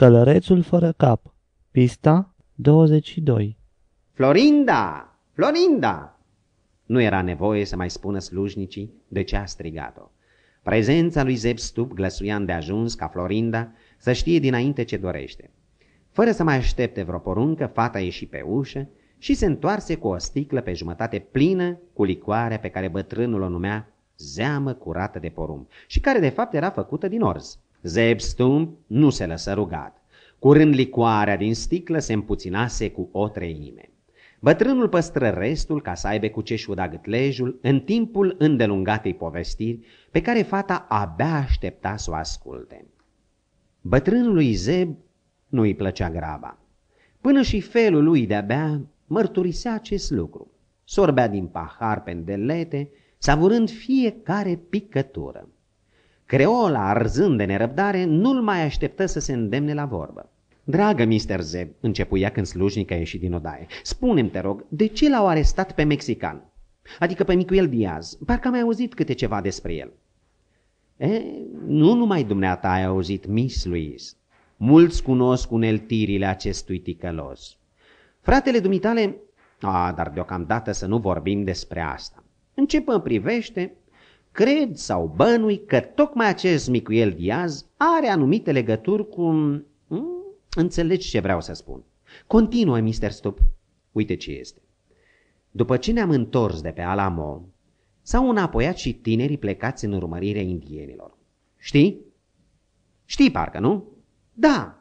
Călărețul fără cap Pista 22 Florinda! Florinda! Nu era nevoie să mai spună slujnicii de ce a strigat-o. Prezența lui Zeb Stup glăsuia ajuns ca Florinda să știe dinainte ce dorește. Fără să mai aștepte vreo poruncă, fata ieși pe ușă și se întoarse cu o sticlă pe jumătate plină cu licoare pe care bătrânul o numea zeamă curată de porumb și care de fapt era făcută din orz. Zebstump nu se lăsă rugat. Curând licoarea din sticlă se împuținase cu o treime. Bătrânul păstră restul ca să aibă cu ce șuda gâtlejul în timpul îndelungatei povestiri pe care fata abia aștepta să o asculte. Bătrânului Zeb nu îi plăcea graba. Până și felul lui de-abia mărturisea acest lucru. Sorbea din pahar pendelete, savurând fiecare picătură. Creola, arzând de nerăbdare, nu-l mai așteptă să se îndemne la vorbă. Dragă Mr. Zeb, începuia când slujnica ieși din odaie, spune-mi, te rog, de ce l-au arestat pe mexican? Adică pe Micuel Diaz, parcă am mai auzit câte ceva despre el. E, nu numai dumneata ai auzit, Miss Louise. Mulți cunosc uneltirile acestui ticălos. Fratele dumitale, a, dar deocamdată să nu vorbim despre asta. În ce privește, cred sau bănui că tocmai acest Micuel Diaz are anumite legături cu... Hmm? Înțelegi ce vreau să spun. Continuă, Mr. Stup. Uite ce este. După ce ne-am întors de pe Alamo, s-au înapoiat și tinerii plecați în urmărirea indienilor. Știi? Știi parcă, nu? Da.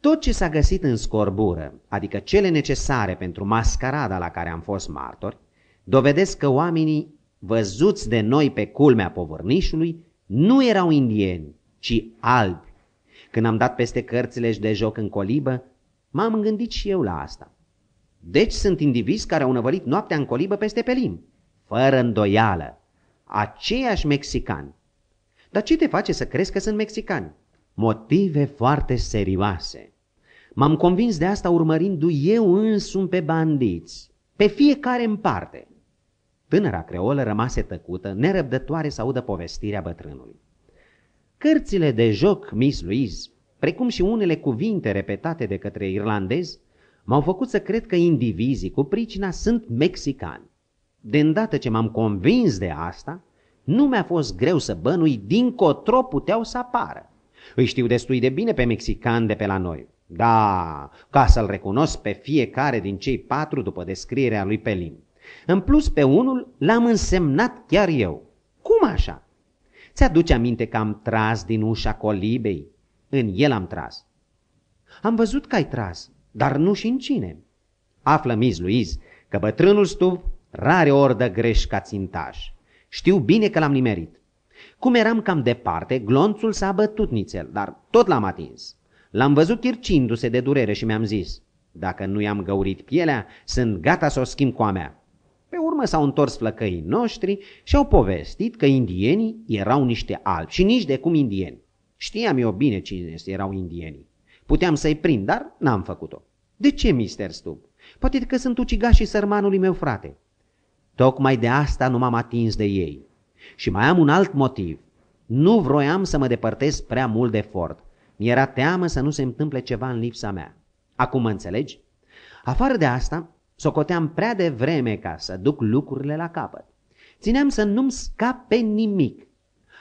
Tot ce s-a găsit în scorbură, adică cele necesare pentru mascarada la care am fost martori, dovedesc că oamenii văzuți de noi pe culmea povărnișului, nu erau indieni, ci albi. Când am dat peste cărțile și de joc în colibă, m-am gândit și eu la asta. Deci sunt indivizi care au năvălit noaptea în colibă peste Pelim, fără îndoială, aceiași mexicani. Dar ce te face să crezi că sunt mexicani? Motive foarte serioase. M-am convins de asta urmărindu eu însumi pe bandiți, pe fiecare în parte – Tânăra creolă rămase tăcută, nerăbdătoare să audă povestirea bătrânului. Cărțile de joc Miss Louise, precum și unele cuvinte repetate de către irlandez, m-au făcut să cred că indivizii cu pricina sunt mexicani. De îndată ce m-am convins de asta, nu mi-a fost greu să bănui cotro puteau să apară. Îi știu destui de bine pe mexican de pe la noi. Da, ca să-l recunosc pe fiecare din cei patru după descrierea lui Pelin. În plus, pe unul l-am însemnat chiar eu. Cum așa? Ți-aduce aminte că am tras din ușa colibei? În el am tras. Am văzut că ai tras, dar nu și în cine. Află, Miss Louise, că bătrânul Stuv rare ori dă greș ca țintaș. Știu bine că l-am nimerit. Cum eram cam departe, glonțul s-a bătut nițel, dar tot l-am atins. L-am văzut chircindu se de durere și mi-am zis, dacă nu i-am găurit pielea, sunt gata să o schimb cu a mea. Pe urmă s-au întors flăcăii noștri și au povestit că indienii erau niște albi și nici de cum indieni. Știam eu bine cine erau indienii. Puteam să-i prind, dar n-am făcut-o. De ce, mister Stub? Poate că sunt ucigașii sărmanului meu frate. Tocmai de asta nu m-am atins de ei. Și mai am un alt motiv. Nu vroiam să mă depărtez prea mult de Ford. Mi-era teamă să nu se întâmple ceva în lipsa mea. Acum mă înțelegi? Afară de asta, Socoteam prea devreme ca să duc lucrurile la capăt. Țineam să nu-mi scape nimic.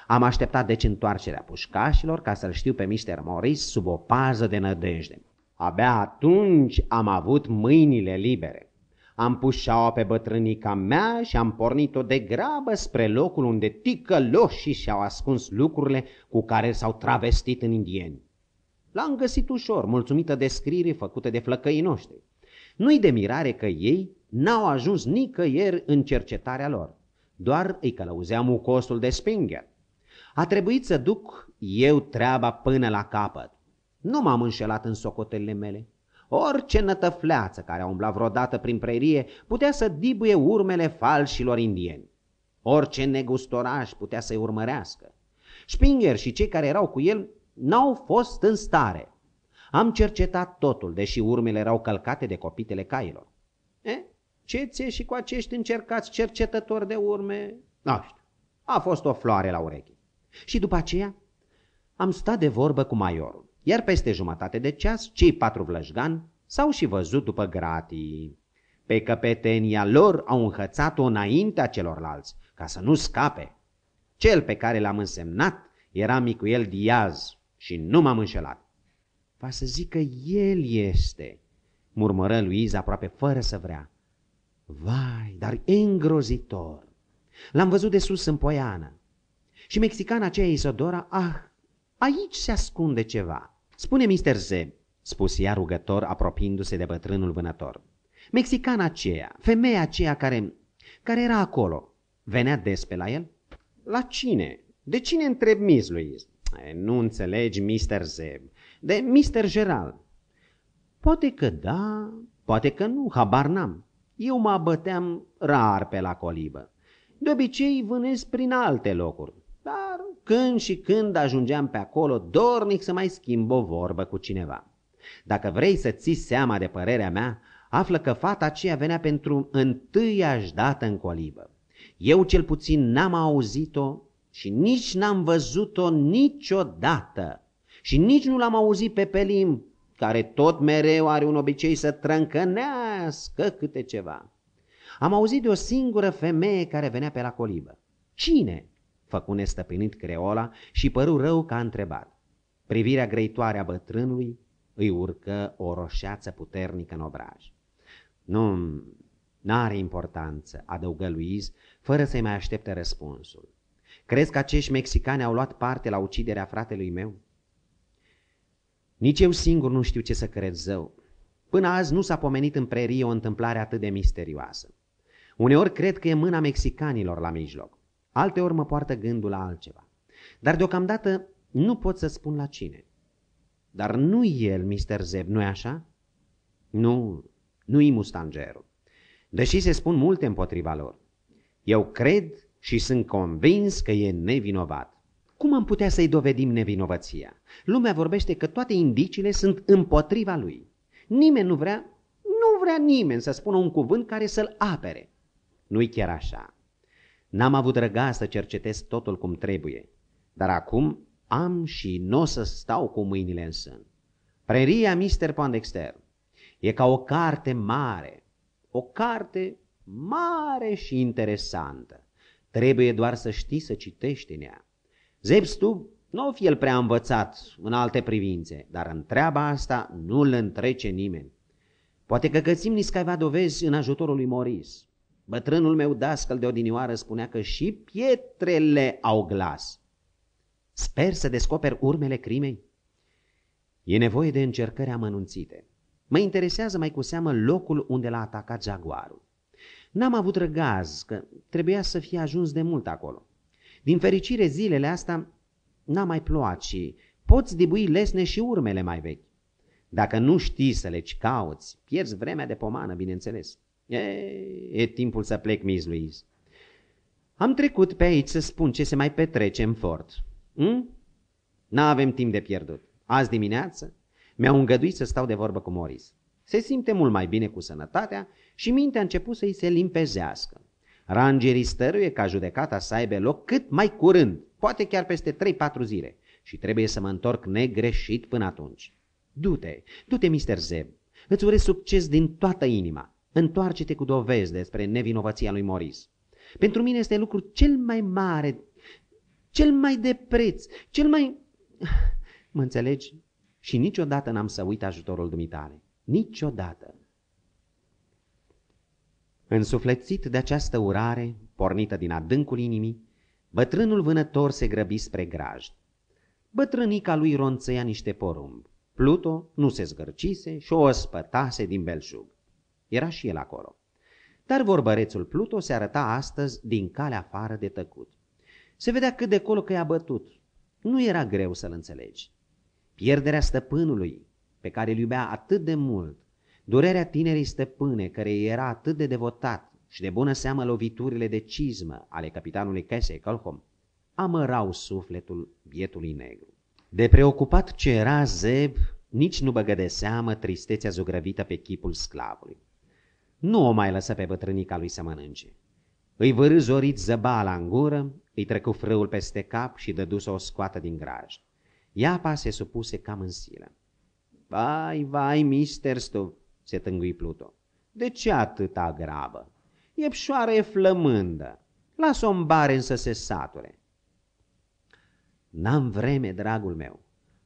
Am așteptat deci întoarcerea pușcașilor ca să-l știu pe Mr. Morris sub o pază de nădejde. Abia atunci am avut mâinile libere. Am pus șaua pe bătrânica mea și am pornit-o de grabă spre locul unde ticăloșii și-au ascuns lucrurile cu care s-au travestit în indieni. L-am găsit ușor, mulțumită descrierii făcute de flăcăii noștri. Nu-i de mirare că ei n-au ajuns nicăieri în cercetarea lor. Doar îi călăuzea mucosul de Spinger. A trebuit să duc eu treaba până la capăt. Nu m-am înșelat în socotelile mele. Orice nătăfleață care a umblat vreodată prin prerie putea să dibuie urmele falșilor indieni. Orice negustoraș putea să-i urmărească. Spinger și cei care erau cu el n-au fost în stare am cercetat totul, deși urmele erau călcate de copitele cailor. E? Ce ție și cu acești încercați cercetători de urme? Nu știu. A fost o floare la ureche. Și după aceea am stat de vorbă cu maiorul, iar peste jumătate de ceas cei patru vlășgani s-au și văzut după gratii. Pe căpetenia lor au înhățat-o înaintea celorlalți, ca să nu scape. Cel pe care l-am însemnat era Micuel Diaz și nu m-am înșelat va să zică el este, murmură Luiza aproape fără să vrea. Vai, dar e îngrozitor! L-am văzut de sus în poiană. Și mexicana aceea Isodora, ah, aici se ascunde ceva. Spune Mr. Zeb, spuse ea rugător, apropiindu-se de bătrânul vânător. Mexicana aceea, femeia aceea care, care era acolo, venea des pe la el? La cine? De cine întreb Miss Louise? Nu înțelegi, Mr. Zeb de Mister Geral. Poate că da, poate că nu, habar n-am. Eu mă băteam rar pe la colibă. De obicei vânez prin alte locuri, dar când și când ajungeam pe acolo, dornic să mai schimb o vorbă cu cineva. Dacă vrei să ții seama de părerea mea, află că fata aceea venea pentru întâiași dată în colibă. Eu cel puțin n-am auzit-o și nici n-am văzut-o niciodată și nici nu l-am auzit pe Pelim, care tot mereu are un obicei să trâncănească câte ceva. Am auzit de o singură femeie care venea pe la colibă. Cine? Făcu nestăpânit creola și păru rău că a întrebat. Privirea greitoare a bătrânului îi urcă o roșeață puternică în obraj. Nu, n-are importanță, adăugă Luiz, fără să-i mai aștepte răspunsul. Crezi că acești mexicani au luat parte la uciderea fratelui meu? Nici eu singur nu știu ce să cred zău. Până azi nu s-a pomenit în prerie o întâmplare atât de misterioasă. Uneori cred că e mâna mexicanilor la mijloc, alteori mă poartă gândul la altceva. Dar deocamdată nu pot să spun la cine. Dar nu el, Mr. Zeb, nu-i așa? Nu, nu-i mustangerul. Deși se spun multe împotriva lor. Eu cred și sunt convins că e nevinovat. Cum am putea să-i dovedim nevinovăția? Lumea vorbește că toate indiciile sunt împotriva lui. Nimeni nu vrea, nu vrea nimeni să spună un cuvânt care să-l apere. Nu-i chiar așa. N-am avut răga să cercetez totul cum trebuie, dar acum am și nu o să stau cu mâinile în sân. Preria Mister Pondexter e ca o carte mare, o carte mare și interesantă. Trebuie doar să știi să citești în ea. Zebstub nu o fi el prea învățat în alte privințe, dar în treaba asta nu-l întrece nimeni. Poate că găsim niscaiva dovezi în ajutorul lui Moris. Bătrânul meu dascăl de odinioară spunea că și pietrele au glas. Sper să descoper urmele crimei. E nevoie de încercări amănunțite. Mă interesează mai cu seamă locul unde l-a atacat jaguarul. N-am avut răgaz, că trebuia să fie ajuns de mult acolo. Din fericire, zilele astea n-a mai plouat și poți dibui lesne și urmele mai vechi. Dacă nu știi să le cauți, pierzi vremea de pomană, bineînțeles. E, e timpul să plec, Miss Louise. Am trecut pe aici să spun ce se mai petrece în fort. Hm? N-avem timp de pierdut. Azi dimineață mi-au îngăduit să stau de vorbă cu Morris. Se simte mult mai bine cu sănătatea și mintea a început să i se limpezească. Rangerii stăruie ca judecata să aibă loc cât mai curând, poate chiar peste 3-4 zile, și trebuie să mă întorc negreșit până atunci. Du-te, du-te, Mr. Zeb, îți urez succes din toată inima. Întoarce-te cu dovezi despre nevinovăția lui Moris. Pentru mine este lucru cel mai mare, cel mai de preț, cel mai... Mă înțelegi? Și niciodată n-am să uit ajutorul dumitale. Niciodată. Însuflețit de această urare, pornită din adâncul inimii, bătrânul vânător se grăbi spre grajd. Bătrânica lui ronțăia niște porumb. Pluto nu se zgârcise și o spătase din belșug. Era și el acolo. Dar vorbărețul Pluto se arăta astăzi din calea afară de tăcut. Se vedea cât de colo că i-a bătut. Nu era greu să-l înțelegi. Pierderea stăpânului, pe care îl iubea atât de mult, Durerea tinerii stăpâne, care era atât de devotat și de bună seamă loviturile de cizmă ale capitanului Casey Colcom, amărau sufletul bietului negru. De preocupat ce era Zeb, nici nu băgă de seamă tristețea zugrăvită pe chipul sclavului. Nu o mai lăsă pe bătrânica lui să mănânce. Îi vârâ zorit zăbala în gură, îi trecu frâul peste cap și dădu o scoată din graj. Iapa se supuse cam în silă. Vai, vai, mister Stubb, se tângui Pluto. De ce atâta grabă? Iepșoară e flămândă. las o în bare să se sature. N-am vreme, dragul meu.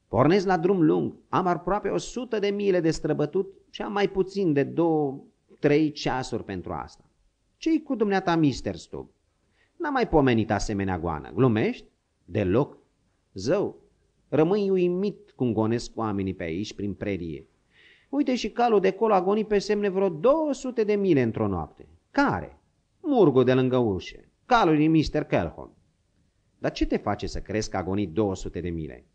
Pornesc la drum lung, am aproape o sută de mile de străbătut și am mai puțin de două, trei ceasuri pentru asta. Ce-i cu dumneata, mister Stub? N-am mai pomenit asemenea goană. Glumești? Deloc. Zău, rămâi uimit cum gonesc oamenii pe aici prin prerie. Uite și calul de colo a gonit pe semne vreo 200 de mile într-o noapte. Care? Murgul de lângă ușe. calul din Mr. Calhoun. Dar ce te face să crezi că a gonit 200 de mile?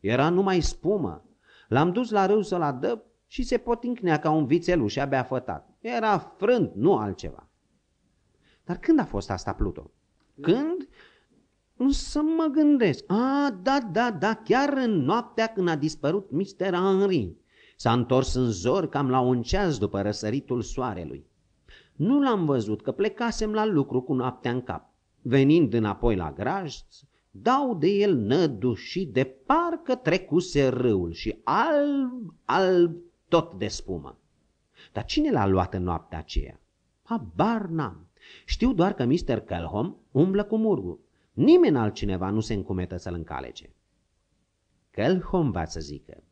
Era numai spumă. L-am dus la râu să-l adăp și se potincnea ca un vițeluș abia fătat. Era frânt, nu altceva. Dar când a fost asta, Pluto? Când? Nu Să mă gândesc. A, da, da, da, chiar în noaptea când a dispărut Mr. Henry. S-a întors în zor cam la un ceas după răsăritul soarelui. Nu l-am văzut că plecasem la lucru cu noaptea în cap. Venind înapoi la graj, dau de el nădușit de parcă trecuse râul și alb, alb tot de spumă. Dar cine l-a luat în noaptea aceea? Habar n-am. Știu doar că Mr. Calhom umblă cu murgu. Nimeni altcineva nu se încumetă să-l încalece. Calhom va să zică,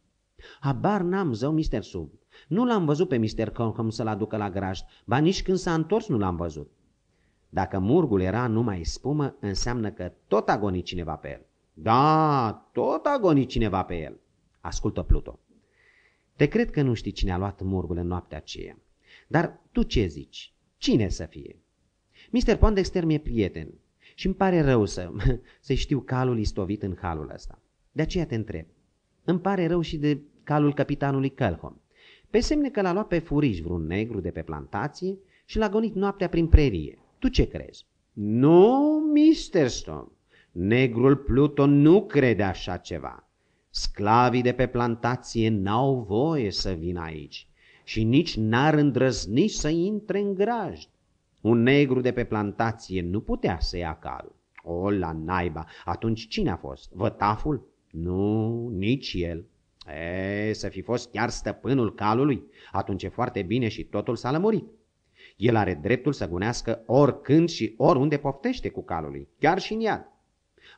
Habar n-am, zău, mister Sub. Nu l-am văzut pe mister Conham să-l aducă la grajd, ba nici când s-a întors nu l-am văzut. Dacă murgul era numai spumă, înseamnă că tot a gonit cineva pe el. Da, tot a gonit cineva pe el. Ascultă, Pluto. Te cred că nu știi cine a luat murgul în noaptea aceea. Dar tu ce zici? Cine să fie? Mister Pondexter mi-e prieten și îmi pare rău să, să știu calul istovit în halul ăsta. De aceea te întreb. Îmi pare rău și de calul capitanului Călhom. Pe semne că l-a luat pe furiș vreun negru de pe plantație și l-a gonit noaptea prin prerie. Tu ce crezi? Nu, Mr. Stone, negrul Pluton nu crede așa ceva. Sclavii de pe plantație n-au voie să vină aici și nici n-ar îndrăzni să intre în grajd. Un negru de pe plantație nu putea să ia calul. O, la naiba! Atunci cine a fost? Vătaful? Nu, nici el. E, să fi fost chiar stăpânul calului, atunci e foarte bine și totul s-a lămurit. El are dreptul să gunească oricând și oriunde poftește cu calului, chiar și în iad.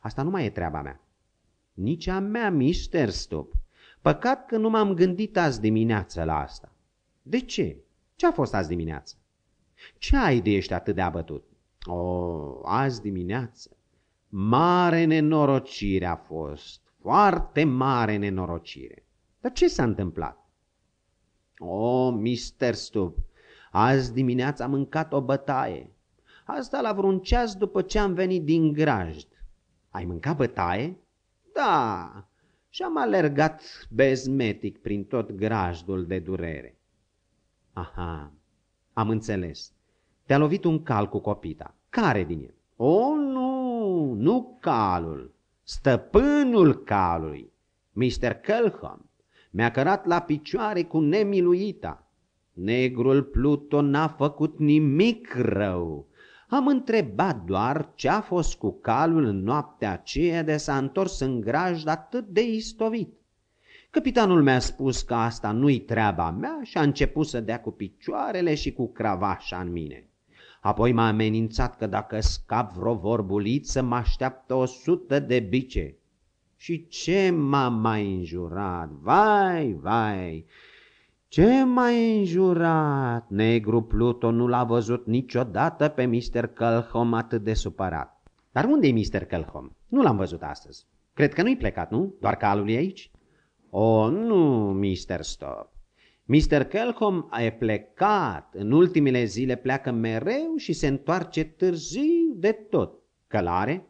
Asta nu mai e treaba mea. Nici a mea, mister Stup. Păcat că nu m-am gândit azi dimineață la asta. De ce? Ce a fost azi dimineață? Ce ai de ești atât de abătut? O, azi dimineață. Mare nenorocire a fost foarte mare nenorocire. Dar ce s-a întâmplat? O, mister Stubb, azi dimineața am mâncat o bătaie. Asta la vreun ceas după ce am venit din grajd. Ai mâncat bătaie? Da, și am alergat bezmetic prin tot grajdul de durere. Aha, am înțeles. Te-a lovit un cal cu copita. Care din el? O, nu, nu calul stăpânul calului, Mr. Kelham, mi-a cărat la picioare cu nemiluita. Negrul Pluto n-a făcut nimic rău. Am întrebat doar ce a fost cu calul în noaptea aceea de s-a întors în grajd atât de istovit. Capitanul mi-a spus că asta nu-i treaba mea și a început să dea cu picioarele și cu cravașa în mine. Apoi m-a amenințat că dacă scap vreo vorbuliță, mă așteaptă o sută de bice. Și ce m-a mai înjurat, vai, vai! Ce m a înjurat? Negru Pluto nu l-a văzut niciodată pe Mr. Călhom atât de supărat. Dar unde e Mr. Călhom? Nu l-am văzut astăzi. Cred că nu-i plecat, nu? Doar calul e aici? O, nu, Mr. Stop. Mr. Kelcom e plecat, în ultimele zile pleacă mereu și se întoarce târziu de tot. Călare?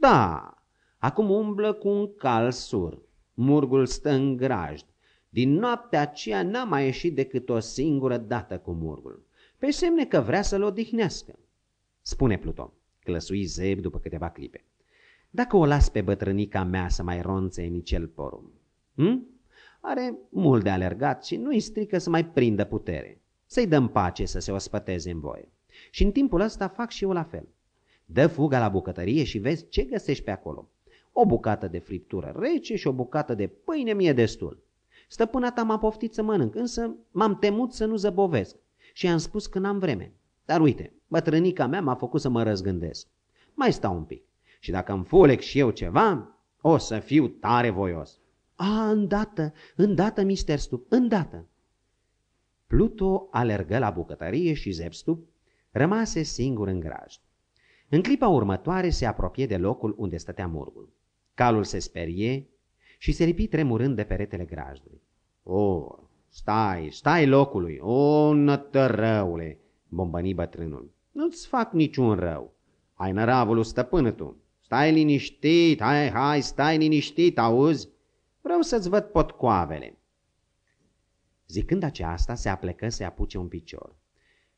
Da, acum umblă cu un cal sur. Murgul stă în grajd. Din noaptea aceea n-a mai ieșit decât o singură dată cu murgul, pe semne că vrea să-l odihnească. Spune Pluton, clăsui Zeb după câteva clipe. Dacă o las pe bătrânica mea să mai ronțe nițel porum, hm? Are mult de alergat și nu-i strică să mai prindă putere. Să-i dăm pace să se ospăteze în voie. Și în timpul ăsta fac și eu la fel. Dă fuga la bucătărie și vezi ce găsești pe acolo. O bucată de friptură rece și o bucată de pâine mie destul. Stăpâna ta m-a poftit să mănânc, însă m-am temut să nu zăbovesc și i-am spus că n-am vreme. Dar uite, bătrânica mea m-a făcut să mă răzgândesc. Mai stau un pic și dacă îmi fulec și eu ceva, o să fiu tare voios. A, îndată, îndată, mister Stup, îndată! Pluto alergă la bucătărie și Zepstup rămase singur în graj. În clipa următoare se apropie de locul unde stătea murgul. Calul se sperie și se lipi tremurând de peretele grajdului. O, stai, stai locului, o, nătărăule, bombăni bătrânul. Nu-ți fac niciun rău. Ai năravul stăpânătul. tu. Stai liniștit, hai, hai, stai liniștit, auzi? Vreau să-ți văd potcoavele. Zicând aceasta, se aplecă să apuce un picior.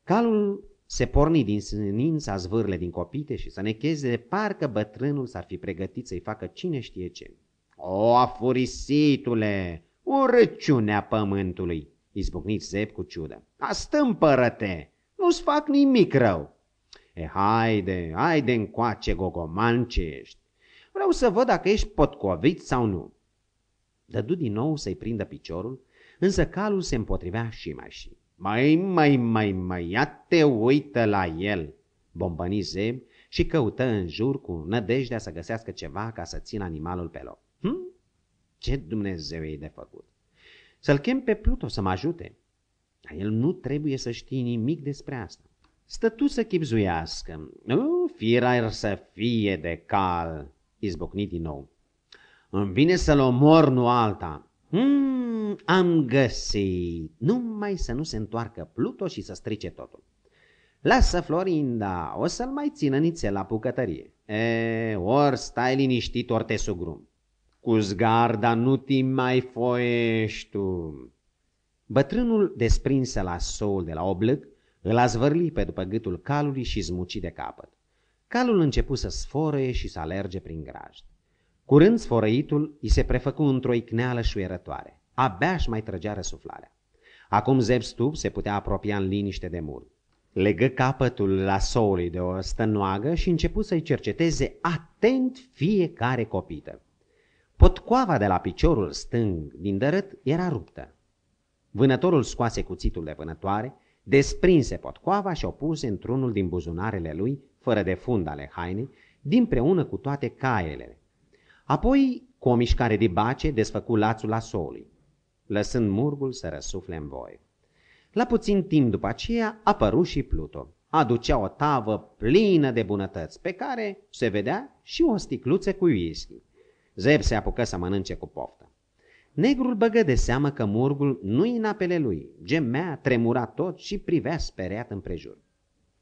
Calul se porni din sânința zvârle din copite și să necheze de parcă bătrânul s-ar fi pregătit să-i facă cine știe ce. O, afurisitule, urăciunea pământului, izbucnit zep cu ciudă. Astâmpără-te, nu-ți fac nimic rău. E, haide, haide încoace, ce ești. Vreau să văd dacă ești potcovit sau nu. Dădu din nou să-i prindă piciorul, însă calul se împotrivea și mai și. Mai, mai, mai, mai, ia te uită la el, bombăni Zeb și căută în jur cu nădejdea să găsească ceva ca să țină animalul pe loc. Hm? Ce Dumnezeu e de făcut? Să-l chem pe Pluto să mă ajute. Dar el nu trebuie să știe nimic despre asta. Stătu să chipzuiască. Nu, firar să fie de cal, izbucni din nou. Îmi vine să-l omor, nu alta. Hmm, am găsit. Numai să nu se întoarcă Pluto și să strice totul. Lasă Florinda, o să-l mai țină nițel la bucătărie. E, ori stai liniștit, ori te sugrum. Cu zgarda nu ti mai foiești tu. Bătrânul, desprinsă la soul de la oblâc, îl a zvârli pe după gâtul calului și zmuci de capăt. Calul începu să sforăie și să alerge prin grajd. Curând sfărăitul îi se prefăcu într-o icneală șuierătoare. Abia și mai trăgea răsuflarea. Acum Zeb Stub se putea apropia în liniște de mur. Legă capătul la soului de o stănoagă și începu să-i cerceteze atent fiecare copită. Potcoava de la piciorul stâng din dărât era ruptă. Vânătorul scoase cuțitul de vânătoare, desprinse potcoava și o puse într-unul din buzunarele lui, fără de fund ale hainei, dinpreună cu toate caielele, Apoi, cu o mișcare de bace, desfăcu lațul asoli, lăsând murgul să răsufle în voi. La puțin timp după aceea apăru și Pluto. Aducea o tavă plină de bunătăți, pe care se vedea și o sticluță cu whisky. Zeb se apucă să mănânce cu poftă. Negrul băgă de seamă că murgul nu-i în apele lui, gemea, tremura tot și privea speriat împrejur.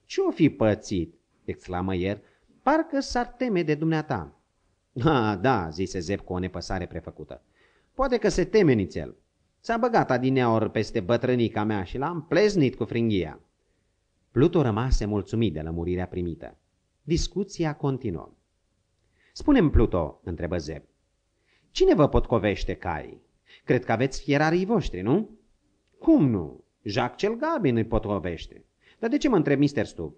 Ce-o fi pățit?" exclamă el, parcă s-ar teme de dumneata. Ha, ah, da, zise Zep cu o nepăsare prefăcută. Poate că se teme nițel. S-a băgat adineaur peste bătrânica mea și l-am pleznit cu fringhia. Pluto rămase mulțumit de lămurirea primită. Discuția continuă. Spune-mi, Pluto, întrebă Zeb, cine vă potcovește caii? Cred că aveți fierarii voștri, nu? Cum nu? Jacques cel Gabin îi potcovește. Dar de ce mă întreb, Mr. Stub?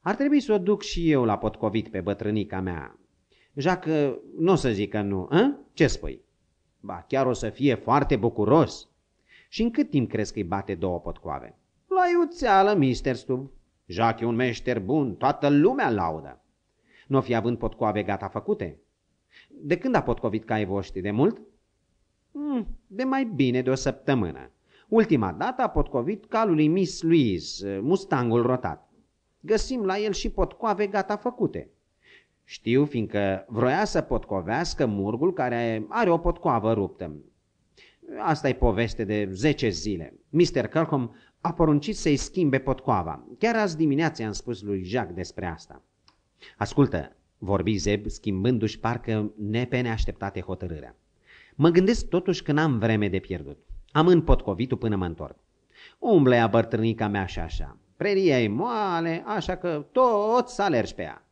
Ar trebui să o duc și eu la potcovit pe bătrânica mea, Jacă nu o să zică nu, a? Ă? ce spui? Ba, chiar o să fie foarte bucuros. Și în cât timp crezi că-i bate două potcoave? La iuțeală, mister Stub. Jacques e un meșter bun, toată lumea laudă. Nu fi având potcoave gata făcute? De când a potcovit caii voștri? De mult? Mm, de mai bine de o săptămână. Ultima dată a potcovit calului Miss Louise, mustangul rotat. Găsim la el și potcoave gata făcute. Știu, fiindcă vroia să potcovească murgul care are o potcoavă ruptă. asta e poveste de 10 zile. Mr. Calcom a poruncit să-i schimbe potcoava. Chiar azi dimineața i-am spus lui Jacques despre asta. Ascultă, vorbi Zeb, schimbându-și parcă nepe neașteptate hotărârea. Mă gândesc totuși că n-am vreme de pierdut. Am în potcovitul până mă întorc. Umble a bătrânica mea și așa. Preria e moale, așa că toți să alergi pe ea.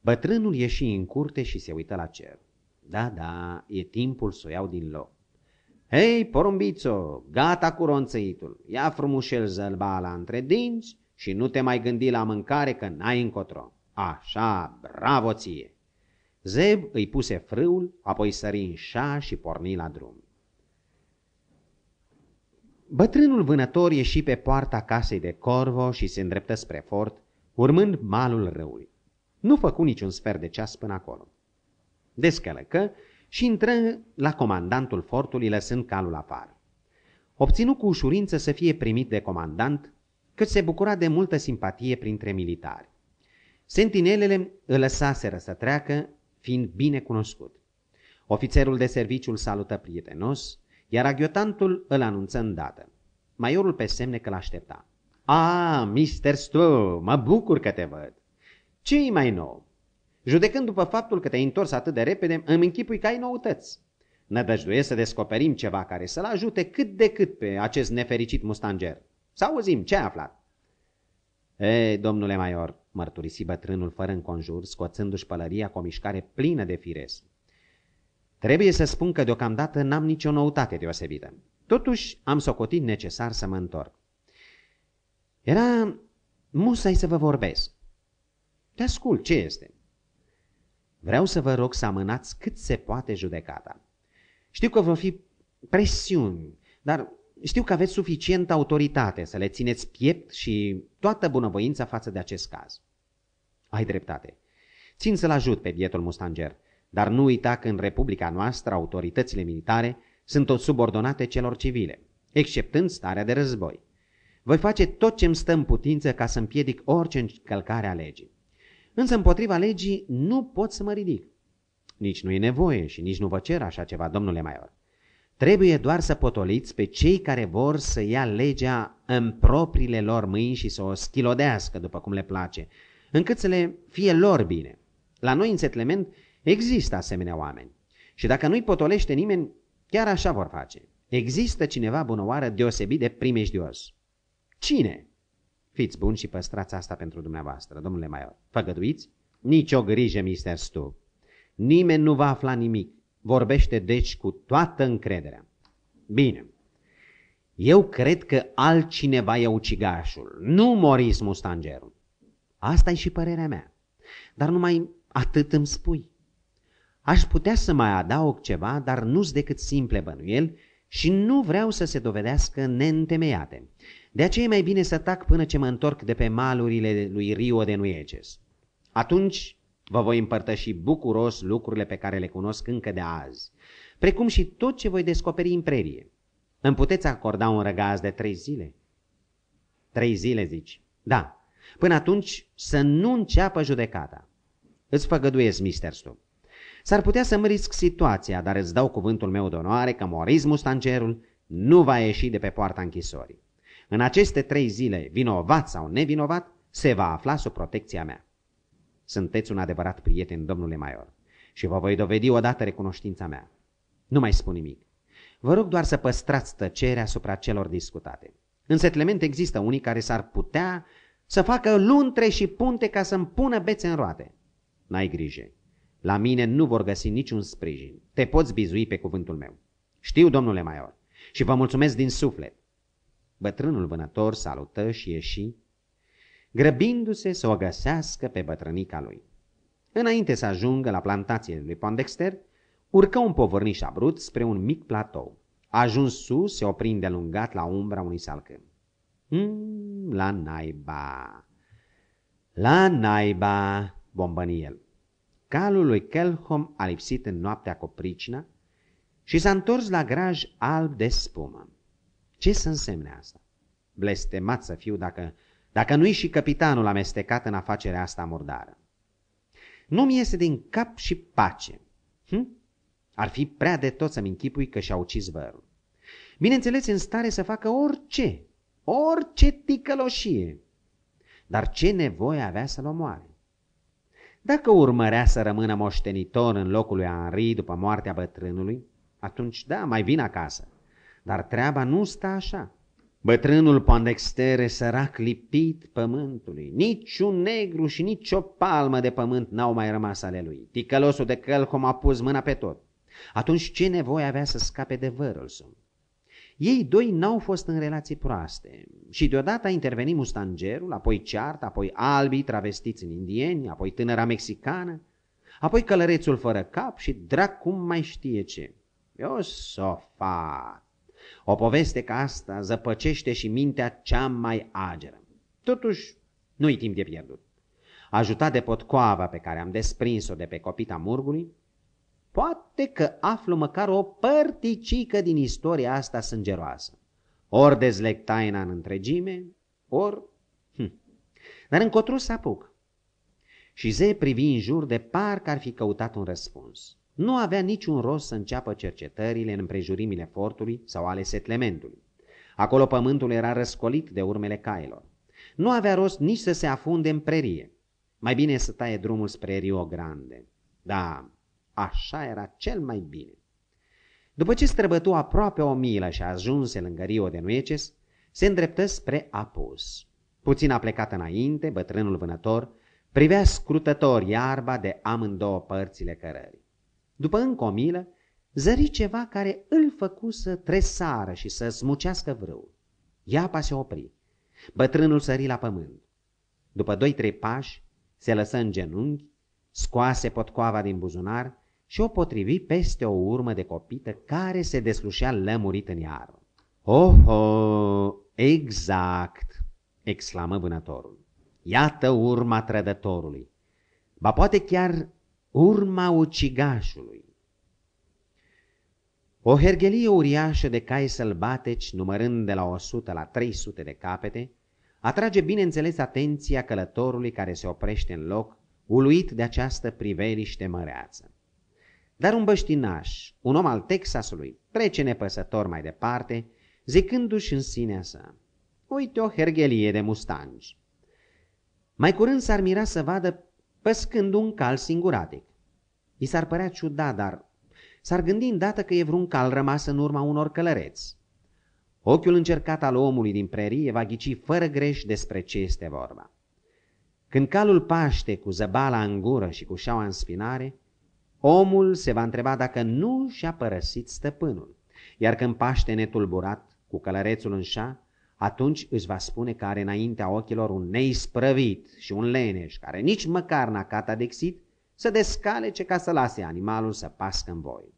Bătrânul ieși în curte și se uită la cer. Da, da, e timpul să o iau din loc. Hei, porumbițo, gata cu ronțăitul, ia frumușel zălbala între dinți și nu te mai gândi la mâncare că n-ai încotro. Așa, bravo ție! Zeb îi puse frâul, apoi sări în șa și porni la drum. Bătrânul vânător ieși pe poarta casei de Corvo și se îndreptă spre fort, urmând malul râului. Nu făcu niciun sfert de ceas până acolo. Descălăcă și intră la comandantul fortului lăsând calul afară. Obținu cu ușurință să fie primit de comandant, cât se bucura de multă simpatie printre militari. Sentinelele îl lăsaseră să treacă, fiind bine cunoscut. Ofițerul de serviciu îl salută prietenos, iar aghiotantul îl anunță îndată. Maiorul pe semne că l-aștepta. A, Mr. Stu, mă bucur că te văd ce mai nou? Judecând după faptul că te-ai întors atât de repede, îmi închipui că ai noutăți. Nădăjduiesc să descoperim ceva care să-l ajute cât de cât pe acest nefericit mustanger. Să auzim, ce ai aflat? Ei, domnule Maior, mărturisi bătrânul fără înconjur, scoțându-și pălăria cu o mișcare plină de firez. Trebuie să spun că deocamdată n-am nicio noutate deosebită. Totuși am socotit necesar să mă întorc. Era musai să vă vorbesc. Te ascult, ce este? Vreau să vă rog să amânați cât se poate judecata. Știu că vor fi presiuni, dar știu că aveți suficientă autoritate să le țineți piept și toată bunăvoința față de acest caz. Ai dreptate. Țin să-l ajut pe bietul mustanger, dar nu uita că în Republica noastră autoritățile militare sunt tot subordonate celor civile, exceptând starea de război. Voi face tot ce-mi stă în putință ca să împiedic orice încălcare a legii. Însă împotriva legii nu pot să mă ridic. Nici nu e nevoie și nici nu vă cer așa ceva, domnule Maior. Trebuie doar să potoliți pe cei care vor să ia legea în propriile lor mâini și să o schilodească după cum le place, încât să le fie lor bine. La noi în setlement există asemenea oameni și dacă nu-i potolește nimeni, chiar așa vor face. Există cineva bunoară deosebit de primejdios. Cine? Fiți bun și păstrați asta pentru dumneavoastră, domnule Maior. Făgăduiți? Nici o grijă, Mr. Stu. Nimeni nu va afla nimic. Vorbește deci cu toată încrederea. Bine. Eu cred că altcineva e ucigașul, nu Moris Mustangerul. asta e și părerea mea. Dar numai atât îmi spui. Aș putea să mai adaug ceva, dar nu-s decât simple bănuieli și nu vreau să se dovedească neîntemeiate. De aceea e mai bine să tac până ce mă întorc de pe malurile lui Rio de Nueces. Atunci vă voi împărtăși bucuros lucrurile pe care le cunosc încă de azi, precum și tot ce voi descoperi în prerie. Îmi puteți acorda un răgaz de trei zile? Trei zile, zici. Da. Până atunci să nu înceapă judecata. Îți făgăduiesc, Mr. Stu. S-ar putea să-mi risc situația, dar îți dau cuvântul meu de onoare că Moris stancerul nu va ieși de pe poarta închisorii în aceste trei zile, vinovat sau nevinovat, se va afla sub protecția mea. Sunteți un adevărat prieten, domnule Maior, și vă voi dovedi odată recunoștința mea. Nu mai spun nimic. Vă rog doar să păstrați tăcerea asupra celor discutate. În setlement există unii care s-ar putea să facă luntre și punte ca să-mi pună bețe în roate. N-ai grijă. La mine nu vor găsi niciun sprijin. Te poți bizui pe cuvântul meu. Știu, domnule Maior, și vă mulțumesc din suflet. Bătrânul vânător salută și ieși, grăbindu-se să o găsească pe bătrânica lui. Înainte să ajungă la plantație lui Pondexter, urcă un povărniș abrut spre un mic platou. Ajuns sus, se oprinde lungat la umbra unui salcâm. Mm, la naiba! La naiba! bombăni el. Calul lui Kelhom a lipsit în noaptea cu pricina și s-a întors la graj alb de spumă. Ce să însemne asta? Blestemat să fiu dacă, dacă nu-i și capitanul amestecat în afacerea asta murdară. Nu-mi iese din cap și pace. Hm? Ar fi prea de tot să-mi închipui că și-a ucis vărul. Bineînțeles, în stare să facă orice, orice ticăloșie. Dar ce nevoie avea să-l omoare? Dacă urmărea să rămână moștenitor în locul lui Henri după moartea bătrânului, atunci da, mai vin acasă. Dar treaba nu stă așa. Bătrânul Pandextere, sărac lipit pământului, nici un negru și nici o palmă de pământ n-au mai rămas ale lui. Ticălosul de călcom a pus mâna pe tot. Atunci ce nevoie avea să scape de său? Ei doi n-au fost în relații proaste și deodată a intervenit mustangerul, apoi ceart, apoi albii travestiți în indieni, apoi tânăra mexicană, apoi călărețul fără cap și drac cum mai știe ce. Eu s-o fac. O poveste ca asta zăpăcește și mintea cea mai ageră. Totuși, nu-i timp de pierdut. Ajutat de potcoava pe care am desprins-o de pe copita murgului, poate că aflu măcar o părticică din istoria asta sângeroasă. Ori dezleg taina în întregime, ori... Hm. Dar încotru să apuc. Și ze privi în jur de parcă ar fi căutat un răspuns. Nu avea niciun rost să înceapă cercetările în împrejurimile fortului sau ale setlementului. Acolo pământul era răscolit de urmele cailor. Nu avea rost nici să se afunde în prerie. Mai bine să taie drumul spre Rio Grande. Da, așa era cel mai bine. După ce străbătu aproape o milă și a ajunse lângă Rio de Nueces, se îndreptă spre apus. Puțin a plecat înainte, bătrânul vânător privea scrutător iarba de amândouă părțile cărării. După încă o milă, zări ceva care îl făcu să tresară și să smucească vrâul. Iapa se opri. Bătrânul sări la pământ. După doi-trei pași, se lăsă în genunchi, scoase potcoava din buzunar și o potrivi peste o urmă de copită care se deslușea lămurit în iară. Oho, exact, exclamă vânătorul. Iată urma trădătorului. Ba poate chiar Urma ucigașului O herghelie uriașă de cai sălbateci, numărând de la 100 la 300 de capete, atrage bineînțeles atenția călătorului care se oprește în loc, uluit de această priveliște măreață. Dar un băștinaș, un om al Texasului, trece nepăsător mai departe, zicându-și în sinea sa, uite o herghelie de mustangi. Mai curând s-ar mira să vadă păscând un cal singuratic. I s-ar părea ciudat, dar s-ar gândi îndată că e vreun cal rămas în urma unor călăreți. Ochiul încercat al omului din prerie va ghici fără greș despre ce este vorba. Când calul paște cu zăbala în gură și cu șaua în spinare, omul se va întreba dacă nu și-a părăsit stăpânul, iar când paște netulburat, cu călărețul în șa, atunci își va spune că are înaintea ochilor un neisprăvit și un leneș, care nici măcar n-a catadexit, să descalece ca să lase animalul să pască în voi.